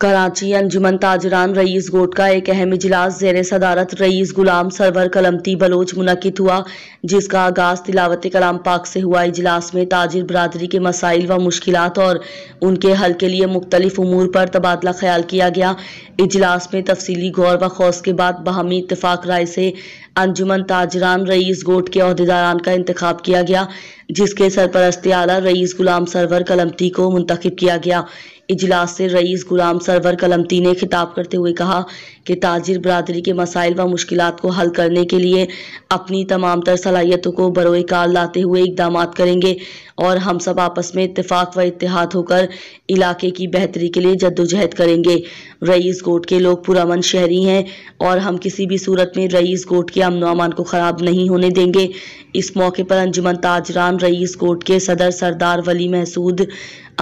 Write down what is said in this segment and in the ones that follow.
کراچی انجمن تاجران رئیس گوٹ کا ایک اہم اجلاس زیر صدارت رئیس غلام سرور قلمتی بلوچ منعقد ہوا جس کا آغاز تلاوت کلام پاک سے ہوا اجلاس میں تاجر برادری کے مسائل و مشکلات اور ان کے حل کے لیے مختلف امور پر تبادلہ خیال کیا گیا اجلاس میں تفصیلی غور و خوص کے بعد باہمی اتفاق رائے سے انجمن تاجران رئیس گوٹ کے عہدیداران کا انتخاب کیا گیا جس کے سرپرست اعلیٰ رئیس غلام سرور کلمتی کو منتخب کیا گیا اجلاس سے رئیس غلام سرور کلمتی نے خطاب کرتے ہوئے کہا کہ تاجر برادری کے مسائل و مشکلات کو حل کرنے کے لیے اپنی تمام تر صلاحیتوں کو بروئے کار لاتے ہوئے اقدامات کریں گے اور ہم سب آپس میں اتفاق و اتحاد ہو کر علاقے کی بہتری کے لیے جد و جہد کریں گے رئیس گوٹ کے لوگ پرامن شہری ہیں اور ہم کسی بھی صورت میں رئیس گوٹ کے امن و امان کو خراب نہیں ہونے دیں گے اس موقع پر انجمن تاجران رئیس کوٹ کے صدر سردار ولی محسود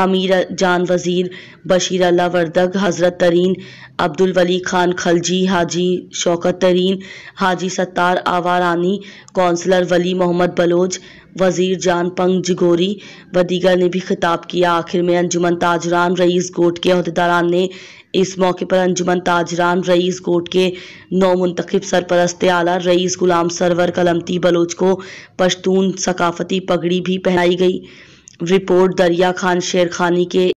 امیر جان وزیر بشیر اللہ وردگ حضرت ترین عبدالولی خان خلجی حاجی شوکت ترین حاجی ستار آوارانی کونسلر ولی محمد بلوچ وزیر جان پنگ جگوری ودیگر نے بھی خطاب کیا آخر میں انجمن تاجران رئیس گوٹ کے عہدیداران نے اس موقع پر انجمن تاجران رئیس گوٹ کے نو منتخب سرپرست آلہ رئیس غلام سرور قلمتی بلوچ کو پشتون ثقافتی پگڑی بھی پہنائی گئی رپورٹ دریا خان شیر خانی کے